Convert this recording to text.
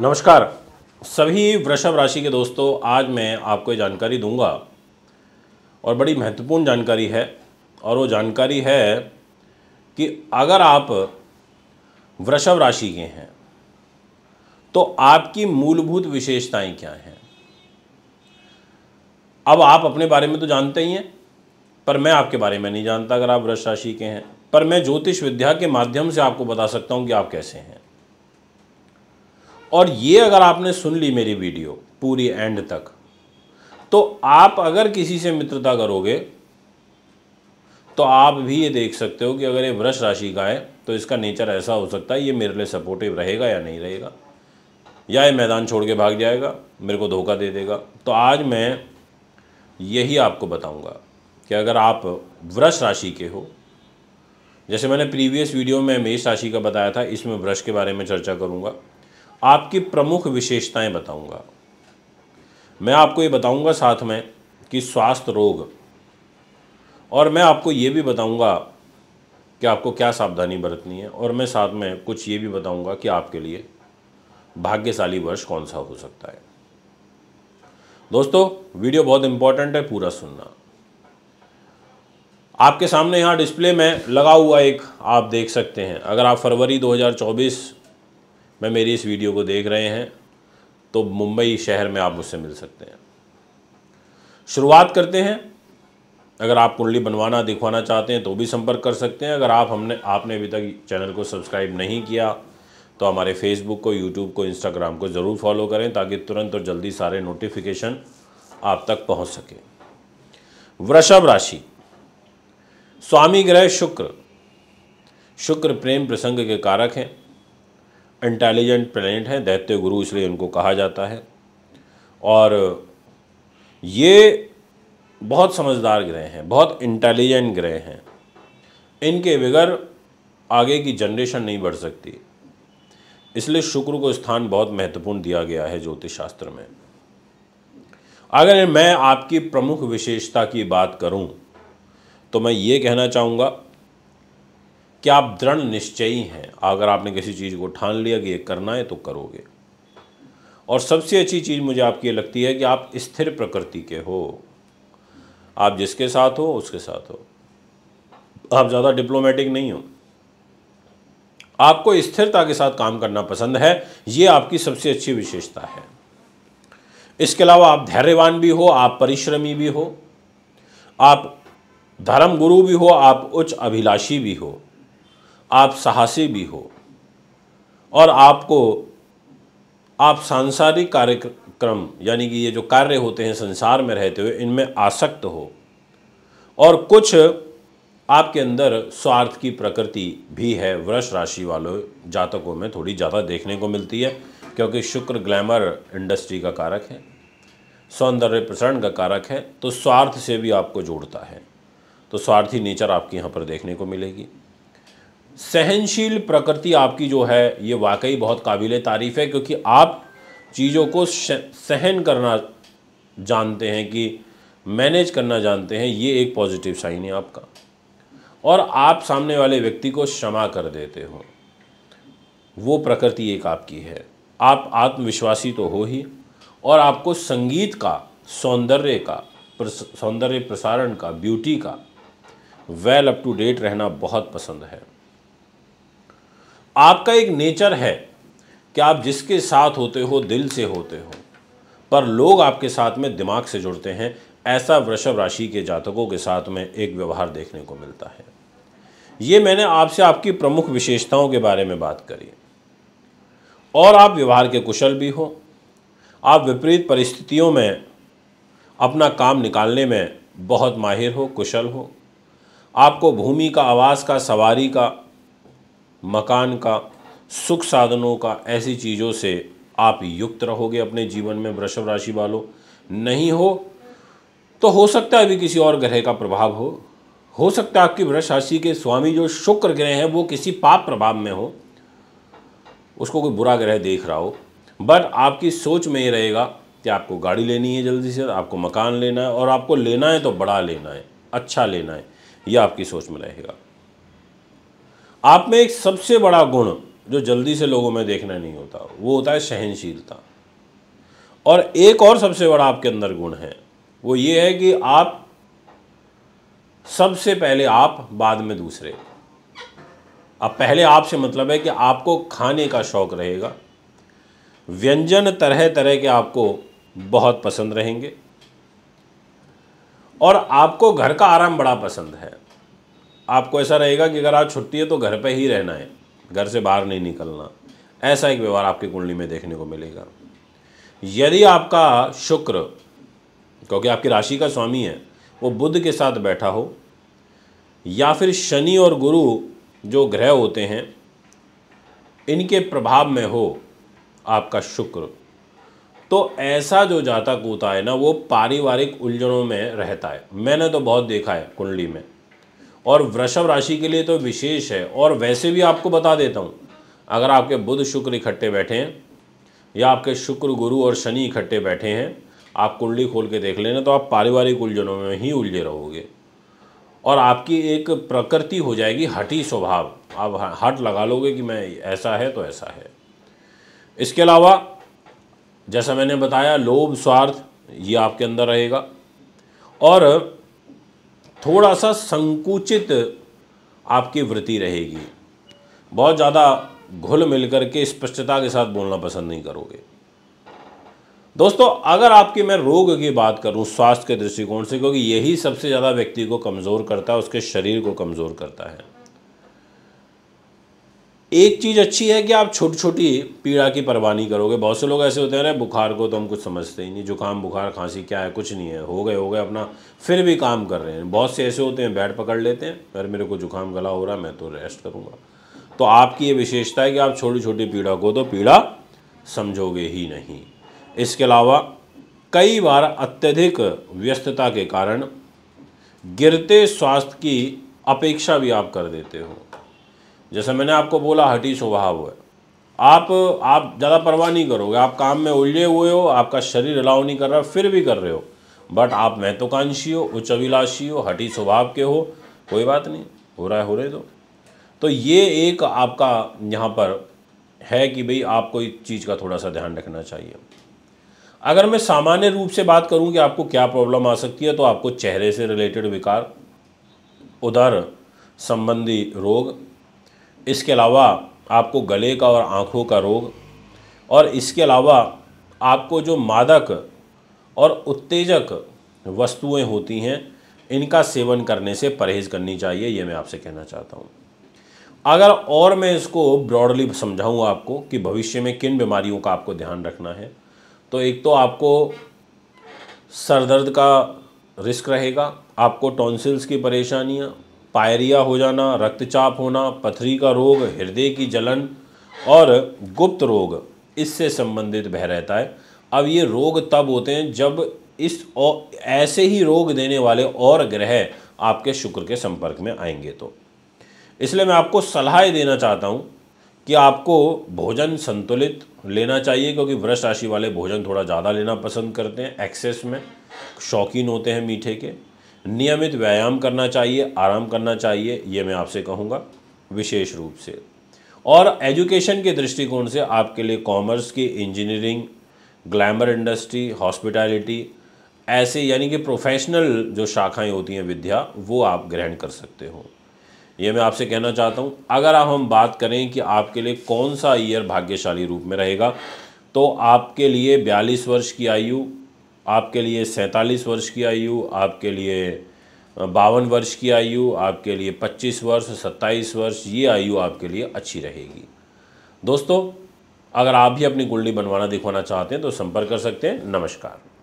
नमस्कार सभी वृषभ राशि के दोस्तों आज मैं आपको ये जानकारी दूंगा और बड़ी महत्वपूर्ण जानकारी है और वो जानकारी है कि अगर आप वृषभ राशि के हैं तो आपकी मूलभूत विशेषताएं क्या हैं अब आप अपने बारे में तो जानते ही हैं पर मैं आपके बारे में नहीं जानता अगर आप वृष राशि के हैं पर मैं ज्योतिष विद्या के माध्यम से आपको बता सकता हूँ कि आप कैसे हैं और ये अगर आपने सुन ली मेरी वीडियो पूरी एंड तक तो आप अगर किसी से मित्रता करोगे तो आप भी ये देख सकते हो कि अगर ये वृक्ष राशि का है तो इसका नेचर ऐसा हो सकता है ये मेरे लिए सपोर्टिव रहेगा या नहीं रहेगा या ये मैदान छोड़ के भाग जाएगा मेरे को धोखा दे देगा तो आज मैं यही आपको बताऊंगा कि अगर आप वृक्ष राशि के हो जैसे मैंने प्रीवियस वीडियो में मेष राशि का बताया था इसमें वृक्ष के बारे में चर्चा करूँगा आपकी प्रमुख विशेषताएं बताऊंगा मैं आपको ये बताऊंगा साथ में कि स्वास्थ्य रोग और मैं आपको ये भी बताऊंगा कि आपको क्या सावधानी बरतनी है और मैं साथ में कुछ ये भी बताऊंगा कि आपके लिए भाग्यशाली वर्ष कौन सा हो सकता है दोस्तों वीडियो बहुत इंपॉर्टेंट है पूरा सुनना आपके सामने यहाँ डिस्प्ले में लगा हुआ एक आप देख सकते हैं अगर आप फरवरी 2024 में मेरी इस वीडियो को देख रहे हैं तो मुंबई शहर में आप मुझसे मिल सकते हैं शुरुआत करते हैं अगर आप कुंडली बनवाना दिखवाना चाहते हैं तो भी संपर्क कर सकते हैं अगर आप हमने आपने अभी तक चैनल को सब्सक्राइब नहीं किया तो हमारे फेसबुक को यूट्यूब को इंस्टाग्राम को ज़रूर फॉलो करें ताकि तुरंत और जल्दी सारे नोटिफिकेशन आप तक पहुंच सके वृषभ राशि स्वामी ग्रह शुक्र शुक्र प्रेम प्रसंग के कारक हैं इंटेलिजेंट प्लेनेट हैं दैत्य गुरु इसलिए उनको कहा जाता है और ये बहुत समझदार ग्रह हैं बहुत इंटेलिजेंट ग्रह हैं इनके बगैर आगे की जनरेशन नहीं बढ़ सकती इसलिए शुक्र को स्थान बहुत महत्वपूर्ण दिया गया है ज्योतिष शास्त्र में अगर मैं आपकी प्रमुख विशेषता की बात करूं तो मैं ये कहना चाहूँगा कि आप दृढ़ निश्चयी हैं अगर आपने किसी चीज़ को ठान लिया कि ये करना है तो करोगे और सबसे अच्छी चीज़ मुझे आपकी लगती है कि आप स्थिर प्रकृति के हो आप जिसके साथ हो उसके साथ हो आप ज़्यादा डिप्लोमेटिक नहीं हो आपको स्थिरता के साथ काम करना पसंद है ये आपकी सबसे अच्छी विशेषता है इसके अलावा आप धैर्यवान भी हो आप परिश्रमी भी हो आप धर्म गुरु भी हो आप उच्च अभिलाषी भी हो आप साहसी भी हो और आपको आप सांसारिक कार्यक्रम यानी कि ये जो कार्य होते हैं संसार में रहते हुए इनमें आसक्त हो और कुछ आपके अंदर स्वार्थ की प्रकृति भी है वृष राशि वालों जातकों में थोड़ी ज़्यादा देखने को मिलती है क्योंकि शुक्र ग्लैमर इंडस्ट्री का कारक है सौंदर्य प्रसरण का कारक है तो स्वार्थ से भी आपको जोड़ता है तो स्वार्थी नेचर आपके यहाँ पर देखने को मिलेगी सहनशील प्रकृति आपकी जो है ये वाकई बहुत काबिल तारीफ़ है क्योंकि आप चीज़ों को सहन करना जानते हैं कि मैनेज करना जानते हैं ये एक पॉजिटिव साइन है आपका और आप सामने वाले व्यक्ति को क्षमा कर देते हो वो प्रकृति एक आपकी है आप आत्मविश्वासी तो हो ही और आपको संगीत का सौंदर्य का सौंदर्य प्रसारण का ब्यूटी का वेल अप टू डेट रहना बहुत पसंद है आपका एक नेचर है कि आप जिसके साथ होते हो दिल से होते हो पर लोग आपके साथ में दिमाग से जुड़ते हैं ऐसा वृषभ राशि के जातकों के साथ में एक व्यवहार देखने को मिलता है ये मैंने आपसे आपकी प्रमुख विशेषताओं के बारे में बात करी और आप व्यवहार के कुशल भी हो आप विपरीत परिस्थितियों में अपना काम निकालने में बहुत माहिर हो कुशल हो आपको भूमि का आवास का सवारी का मकान का सुख साधनों का ऐसी चीज़ों से आप युक्त रहोगे अपने जीवन में वृषभ राशि वालों नहीं हो तो हो सकता है अभी किसी और ग्रह का प्रभाव हो हो सकता है आपकी वृष राशि के स्वामी जो शुक्र ग्रह हैं वो किसी पाप प्रभाव में हो उसको कोई बुरा ग्रह देख रहा हो बट आपकी सोच में ये रहेगा कि आपको गाड़ी लेनी है जल्दी से आपको मकान लेना है और आपको लेना है तो बड़ा लेना है अच्छा लेना है यह आपकी सोच में रहेगा आप में एक सबसे बड़ा गुण जो जल्दी से लोगों में देखना नहीं होता वो होता है सहनशीलता और एक और सबसे बड़ा आपके अंदर गुण है वो ये है कि आप सबसे पहले आप बाद में दूसरे अब पहले आपसे मतलब है कि आपको खाने का शौक़ रहेगा व्यंजन तरह तरह के आपको बहुत पसंद रहेंगे और आपको घर का आराम बड़ा पसंद है आपको ऐसा रहेगा कि अगर आज छुट्टी है तो घर पे ही रहना है घर से बाहर नहीं निकलना ऐसा एक व्यवहार आपकी कुंडली में देखने को मिलेगा यदि आपका शुक्र क्योंकि आपकी राशि का स्वामी है वो बुद्ध के साथ बैठा हो या फिर शनि और गुरु जो ग्रह होते हैं इनके प्रभाव में हो आपका शुक्र तो ऐसा जो जातक होता है ना वो पारिवारिक उलझनों में रहता है मैंने तो बहुत देखा है कुंडली में और वृषभ राशि के लिए तो विशेष है और वैसे भी आपको बता देता हूँ अगर आपके बुध शुक्र इकट्ठे बैठे हैं या आपके शुक्र गुरु और शनि इकट्ठे बैठे हैं आप कुंडली खोल के देख लेना तो आप पारिवारिक उलझनों में ही उलझे रहोगे और आपकी एक प्रकृति हो जाएगी हटी स्वभाव आप हट लगा लोगे कि मैं ऐसा है तो ऐसा है इसके अलावा जैसा मैंने बताया लोभ स्वार्थ ये आपके अंदर रहेगा और थोड़ा सा संकुचित आपकी वृत्ति रहेगी बहुत ज़्यादा घुल मिल करके स्पष्टता के साथ बोलना पसंद नहीं करोगे दोस्तों अगर आपके मैं रोग की बात करूं स्वास्थ्य के दृष्टिकोण से क्योंकि यही सबसे ज़्यादा व्यक्ति को कमज़ोर करता है उसके शरीर को कमज़ोर करता है एक चीज़ अच्छी है कि आप छोटी छोटी पीड़ा की परवाह नहीं करोगे बहुत से लोग ऐसे होते हैं ना बुखार को तो हम कुछ समझते ही नहीं जुकाम बुखार खांसी क्या है कुछ नहीं है हो गए हो गए अपना फिर भी काम कर रहे हैं बहुत से ऐसे होते हैं बैठ पकड़ लेते हैं अगर मेरे को जुकाम गला हो रहा है मैं तो रेस्ट करूँगा तो आपकी ये विशेषता है कि आप छोटी छोटी पीड़ा को तो पीड़ा समझोगे ही नहीं इसके अलावा कई बार अत्यधिक व्यस्तता के कारण गिरते स्वास्थ्य की अपेक्षा भी आप कर देते हो जैसे मैंने आपको बोला हटी स्वभाव है आप आप ज़्यादा परवाह नहीं करोगे आप काम में उलझे हुए हो आपका शरीर अलाव नहीं कर रहा फिर भी कर रहे हो बट आप महत्वाकांक्षी हो उच्च अभिलाषी हो हटी स्वभाव के हो कोई बात नहीं हो रहा है हो रहे तो तो ये एक आपका यहाँ पर है कि भाई आपको इस चीज़ का थोड़ा सा ध्यान रखना चाहिए अगर मैं सामान्य रूप से बात करूँ कि आपको क्या प्रॉब्लम आ सकती है तो आपको चेहरे से रिलेटेड विकार उधर संबंधी रोग इसके अलावा आपको गले का और आँखों का रोग और इसके अलावा आपको जो मादक और उत्तेजक वस्तुएं होती हैं इनका सेवन करने से परहेज़ करनी चाहिए ये मैं आपसे कहना चाहता हूँ अगर और मैं इसको ब्रॉडली समझाऊँ आपको कि भविष्य में किन बीमारियों का आपको ध्यान रखना है तो एक तो आपको सर दर्द का रिस्क रहेगा आपको टॉन्सिल्स की परेशानियाँ पायरिया हो जाना रक्तचाप होना पथरी का रोग हृदय की जलन और गुप्त रोग इससे संबंधित भय रहता है अब ये रोग तब होते हैं जब इस और ऐसे ही रोग देने वाले और ग्रह आपके शुक्र के संपर्क में आएंगे तो इसलिए मैं आपको सलाह देना चाहता हूँ कि आपको भोजन संतुलित लेना चाहिए क्योंकि वृक्ष राशि वाले भोजन थोड़ा ज़्यादा लेना पसंद करते हैं एक्सेस में शौकीन होते हैं मीठे के नियमित व्यायाम करना चाहिए आराम करना चाहिए ये मैं आपसे कहूँगा विशेष रूप से और एजुकेशन के दृष्टिकोण से आपके लिए कॉमर्स की इंजीनियरिंग ग्लैमर इंडस्ट्री हॉस्पिटैलिटी ऐसे यानी कि प्रोफेशनल जो शाखाएं होती हैं विद्या वो आप ग्रहण कर सकते हो ये मैं आपसे कहना चाहता हूँ अगर आप हम बात करें कि आपके लिए कौन सा ईयर भाग्यशाली रूप में रहेगा तो आपके लिए बयालीस वर्ष की आयु आपके लिए सैंतालीस वर्ष की आयु आपके लिए बावन वर्ष की आयु आपके लिए पच्चीस वर्ष सत्ताईस वर्ष ये आयु आपके लिए अच्छी रहेगी दोस्तों अगर आप भी अपनी कुंडली बनवाना दिखवाना चाहते हैं तो संपर्क कर सकते हैं नमस्कार